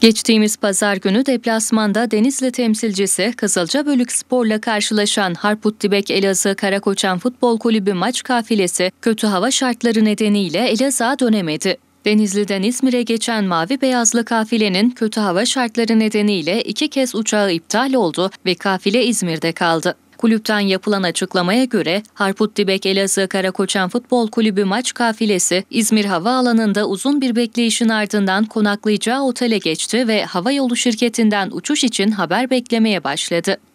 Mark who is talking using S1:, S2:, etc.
S1: Geçtiğimiz pazar günü deplasmanda Denizli temsilcisi Kızılca Bölük Spor'la karşılaşan Harput Dibek Elazığ Karakoçan Futbol Kulübü maç kafilesi kötü hava şartları nedeniyle Elazığ'a dönemedi. Denizli'den İzmir'e geçen mavi beyazlı kafilenin kötü hava şartları nedeniyle iki kez uçağı iptal oldu ve kafile İzmir'de kaldı. Kulüpten yapılan açıklamaya göre Harput Dibek Elazığ Karakoçan Futbol Kulübü maç kafilesi İzmir Havaalanı'nda uzun bir bekleyişin ardından konaklayacağı otele geçti ve havayolu şirketinden uçuş için haber beklemeye başladı.